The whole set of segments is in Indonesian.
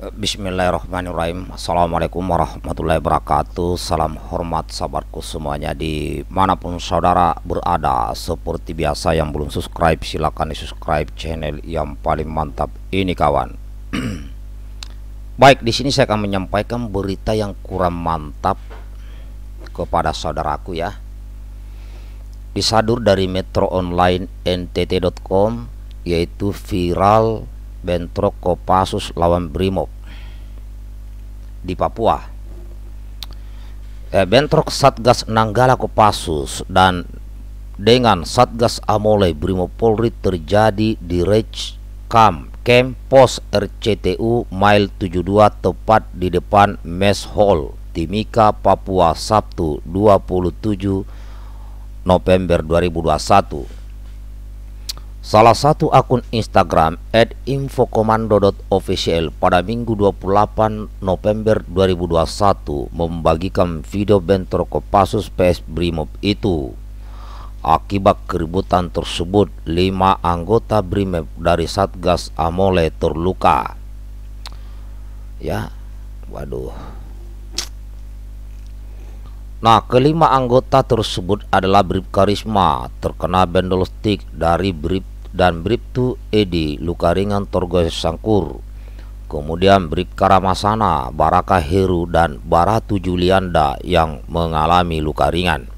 Bismillahirrahmanirrahim Assalamualaikum warahmatullahi wabarakatuh Salam hormat sahabatku semuanya di Dimanapun saudara berada Seperti biasa yang belum subscribe Silahkan di subscribe channel yang paling mantap ini kawan Baik di sini saya akan menyampaikan berita yang kurang mantap Kepada saudaraku ya Disadur dari metro online ntt.com Yaitu viral bentrok Kopassus lawan Brimob di Papua. Eh, bentrok Satgas Nanggala Kopassus dan dengan Satgas Amole Brimob Polri terjadi di Rage Camp, Camp RCTU Mile 72 tepat di depan Mess Hall, Timika, Papua, Sabtu 27 November 2021. Salah satu akun Instagram @infokomando.official pada Minggu 28 November 2021 membagikan video bentrok Kopassus PS Brimob itu. Akibat keributan tersebut, lima anggota Brimob dari Satgas Amole terluka. Ya, waduh. Nah, kelima anggota tersebut adalah Brib Karisma, terkena bendol stick dari Brib dan Brib tu Edi, luka ringan Torgoy Sangkur. Kemudian Brib Karamasana, Baraka Heru dan Baratu Julianda yang mengalami luka ringan.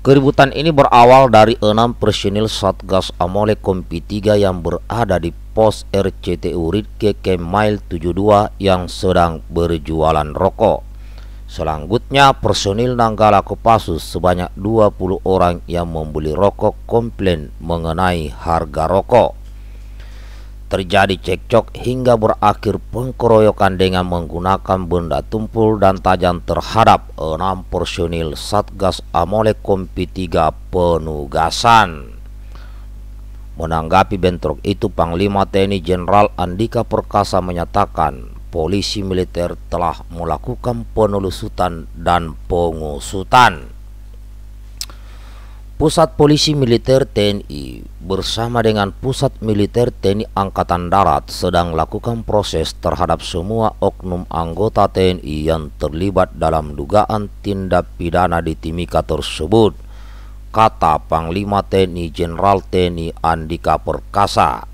Keributan ini berawal dari enam personil Satgas amole Kompi 3 yang berada di pos RCTU Ritke Kemail 72 yang sedang berjualan rokok. Selanjutnya personil Nanggala Kopassus sebanyak 20 orang yang membeli rokok komplain mengenai harga rokok. Terjadi cekcok hingga berakhir pengkeroyokan dengan menggunakan benda tumpul dan tajam terhadap enam personil Satgas Amolek Kompi 3 penugasan. Menanggapi bentrok itu Panglima TNI Jenderal Andika Perkasa menyatakan polisi militer telah melakukan penelusutan dan pengusutan. Pusat Polisi Militer TNI bersama dengan Pusat Militer TNI Angkatan Darat sedang lakukan proses terhadap semua oknum anggota TNI yang terlibat dalam dugaan tindak pidana di Timika tersebut, kata Panglima TNI Jenderal TNI Andika Perkasa.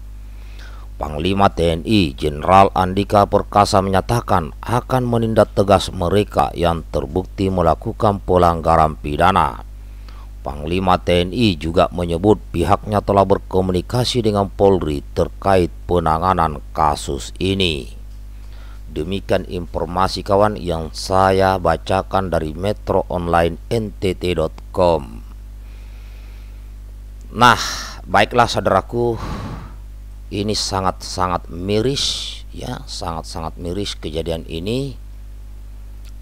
Panglima TNI Jenderal Andika Perkasa menyatakan akan menindak tegas mereka yang terbukti melakukan pelanggaran pidana. Panglima TNI juga menyebut pihaknya telah berkomunikasi dengan Polri terkait penanganan kasus ini. Demikian informasi kawan yang saya bacakan dari Metro Online NTT.com. Nah, baiklah saudaraku, ini sangat-sangat miris ya sangat-sangat miris kejadian ini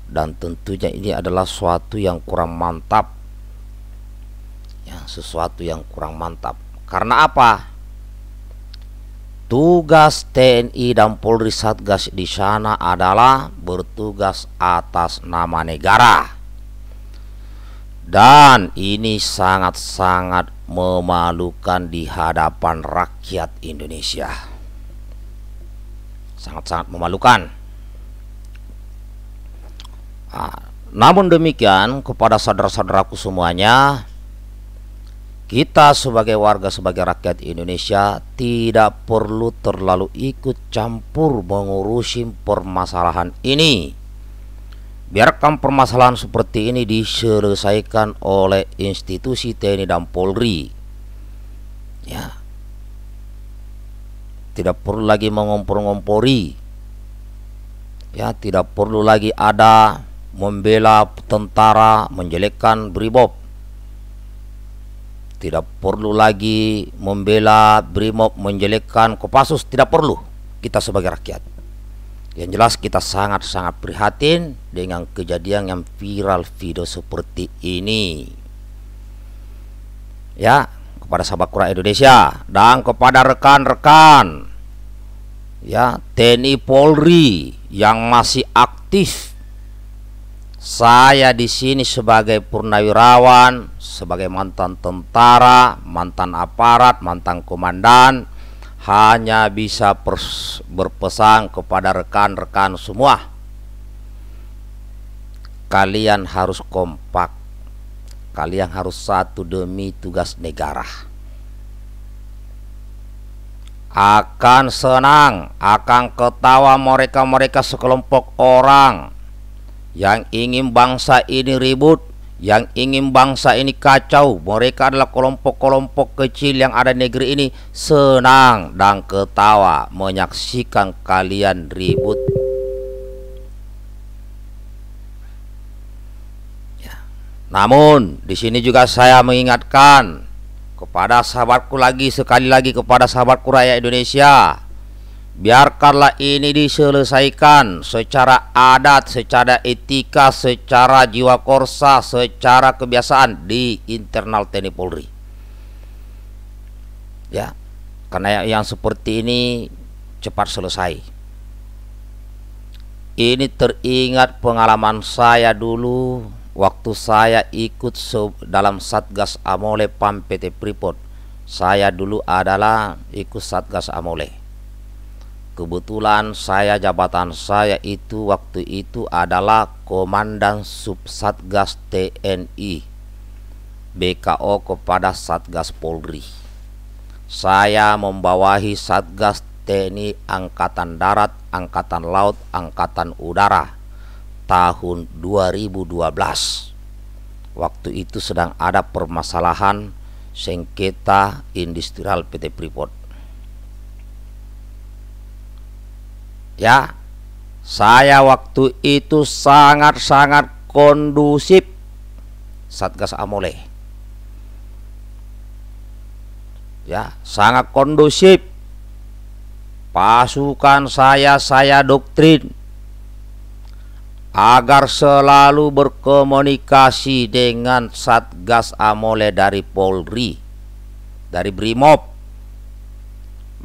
dan tentunya ini adalah suatu yang kurang mantap ya sesuatu yang kurang mantap karena apa tugas TNI dan Polri Satgas di sana adalah bertugas atas nama negara dan ini sangat-sangat memalukan di hadapan rakyat Indonesia. Sangat-sangat memalukan. Nah, namun demikian, kepada saudara-saudaraku semuanya, kita sebagai warga, sebagai rakyat Indonesia tidak perlu terlalu ikut campur mengurusi permasalahan ini. Biarkan permasalahan seperti ini diselesaikan oleh institusi TNI dan Polri. Ya. Tidak perlu lagi mengompor-ngompori. Ya, tidak perlu lagi ada membela tentara, menjelekkan Brimob. Tidak perlu lagi membela Brimob, menjelekkan Kopassus, tidak perlu kita sebagai rakyat. Yang jelas kita sangat-sangat prihatin dengan kejadian yang viral video seperti ini. Ya, kepada sahabat Kura Indonesia dan kepada rekan-rekan ya TNI Polri yang masih aktif. Saya di sini sebagai purnawirawan, sebagai mantan tentara, mantan aparat, mantan komandan, hanya bisa berpesan kepada rekan-rekan semua kalian harus kompak kalian harus satu demi tugas negara akan senang akan ketawa mereka-mereka sekelompok orang yang ingin bangsa ini ribut yang ingin bangsa ini kacau mereka adalah kelompok-kelompok kecil yang ada di negeri ini senang dan ketawa menyaksikan kalian ribut ya. namun di sini juga saya mengingatkan kepada sahabatku lagi sekali lagi kepada sahabatku rakyat Indonesia Biarkanlah ini diselesaikan secara adat, secara etika, secara jiwa korsa, secara kebiasaan di internal TNI Polri. Ya, karena yang seperti ini cepat selesai. Ini teringat pengalaman saya dulu waktu saya ikut dalam Satgas Amole Pam PT Freeport. Saya dulu adalah ikut Satgas Amole Kebetulan saya jabatan saya itu waktu itu adalah Komandan Sub Satgas TNI BKO kepada Satgas Polri. Saya membawahi Satgas TNI Angkatan Darat, Angkatan Laut, Angkatan Udara tahun 2012. Waktu itu sedang ada permasalahan sengketa industrial PT Freeport ya saya waktu itu sangat-sangat kondusif Satgas Amole ya sangat kondusif pasukan saya saya doktrin agar selalu berkomunikasi dengan Satgas Amole dari Polri dari Brimob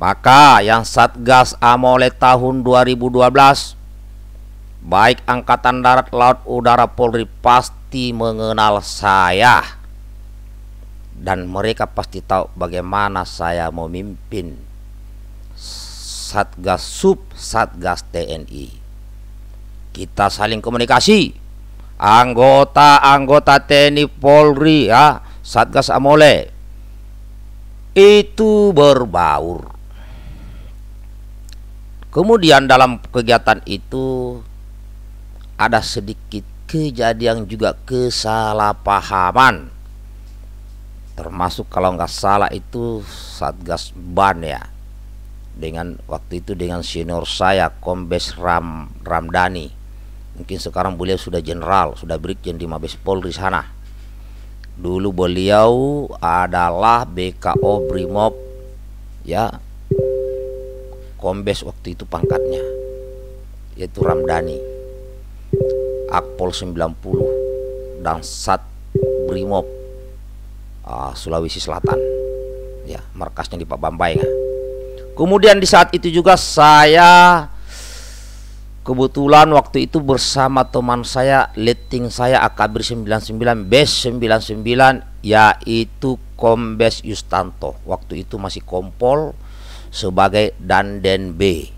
maka yang Satgas Amolet tahun 2012 Baik Angkatan Darat Laut Udara Polri pasti mengenal saya Dan mereka pasti tahu bagaimana saya memimpin Satgas Sub Satgas TNI Kita saling komunikasi Anggota-anggota TNI Polri ya Satgas amole itu berbaur Kemudian dalam kegiatan itu ada sedikit kejadian juga kesalahpahaman termasuk kalau nggak salah itu Satgas Ban ya dengan waktu itu dengan senior saya Kombes Ram Ramdhani mungkin sekarang beliau sudah jenderal sudah brigjen di Mabes Polri sana dulu beliau adalah BKO Brimob ya Kombes waktu itu pangkatnya yaitu Ramdhani Akpol 90 dan Sat Brimob uh, Sulawesi Selatan ya markasnya di Pak Bambai ya. kemudian di saat itu juga saya kebetulan waktu itu bersama teman saya letting saya Akabir 99 Bes 99 yaitu Kombes Yustanto waktu itu masih kompol sebagai Danden B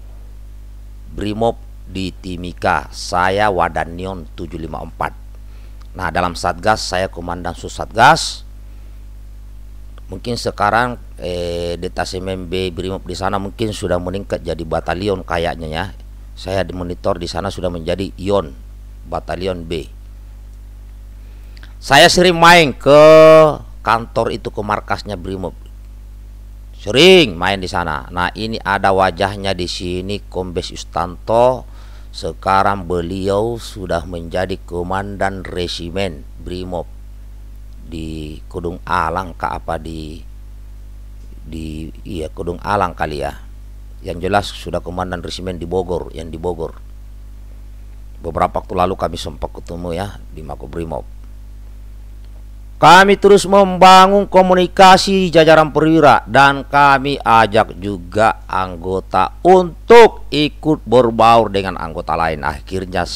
Brimob di Timika saya Wadanion 754 nah dalam Satgas saya Komandan Susatgas mungkin sekarang eh, detasemen B Brimob di sana mungkin sudah meningkat jadi batalion kayaknya ya saya monitor di sana sudah menjadi ion batalion B saya sering main ke kantor itu ke markasnya Brimob sering main di sana. Nah, ini ada wajahnya di sini Kombes Ustanto. Sekarang beliau sudah menjadi komandan resimen Brimob di Kudung Alang ke apa di di iya Kudung Alang kali ya. Yang jelas sudah komandan resimen di Bogor, yang di Bogor. Beberapa waktu lalu kami sempat ketemu ya di Makobrimob. Kami terus membangun komunikasi jajaran perwira dan kami ajak juga anggota untuk ikut berbaur dengan anggota lain. Akhirnya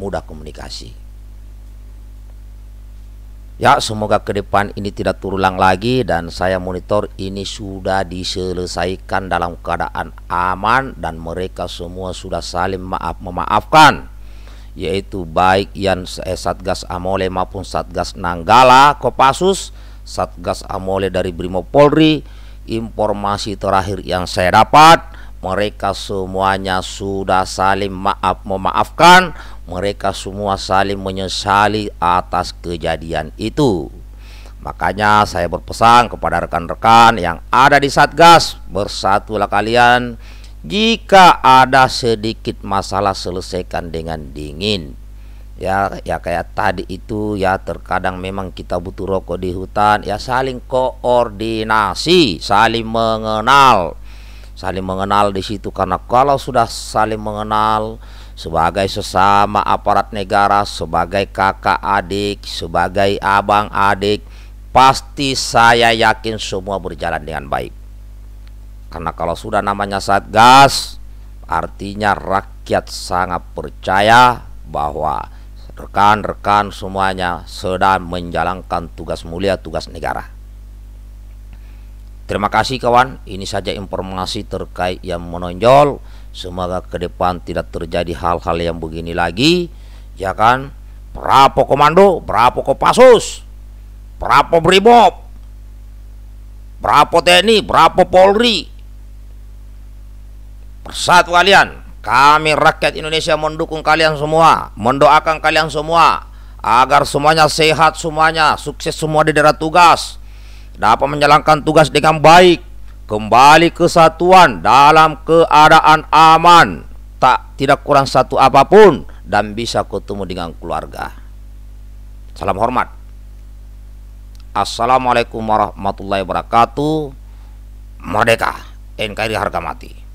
mudah komunikasi. Ya, semoga ke depan ini tidak terulang lagi dan saya monitor ini sudah diselesaikan dalam keadaan aman dan mereka semua sudah saling maaf memaafkan yaitu baik yang eh, Satgas Amole maupun Satgas Nanggala Kopassus, Satgas Amole dari Brimob Polri. Informasi terakhir yang saya dapat, mereka semuanya sudah saling maaf memaafkan, mereka semua saling menyesali atas kejadian itu. Makanya saya berpesan kepada rekan-rekan yang ada di Satgas, bersatulah kalian jika ada sedikit masalah selesaikan dengan dingin. Ya, ya kayak tadi itu ya terkadang memang kita butuh rokok di hutan ya saling koordinasi, saling mengenal. Saling mengenal di situ karena kalau sudah saling mengenal sebagai sesama aparat negara, sebagai kakak adik, sebagai abang adik, pasti saya yakin semua berjalan dengan baik. Karena kalau sudah namanya satgas, artinya rakyat sangat percaya bahwa rekan-rekan semuanya sedang menjalankan tugas mulia tugas negara. Terima kasih kawan, ini saja informasi terkait yang menonjol. Semoga ke depan tidak terjadi hal-hal yang begini lagi. Ya kan? Berapa Komando, Berapa Kopassus, Berapa Brimob, Berapa TNI, Berapa Polri, Persatu kalian. Kami rakyat Indonesia mendukung kalian semua, mendoakan kalian semua agar semuanya sehat semuanya, sukses semua di daerah tugas, dapat menjalankan tugas dengan baik, kembali kesatuan dalam keadaan aman, tak tidak kurang satu apapun dan bisa ketemu dengan keluarga. Salam hormat. Assalamualaikum warahmatullahi wabarakatuh. Merdeka. NKRI harga mati.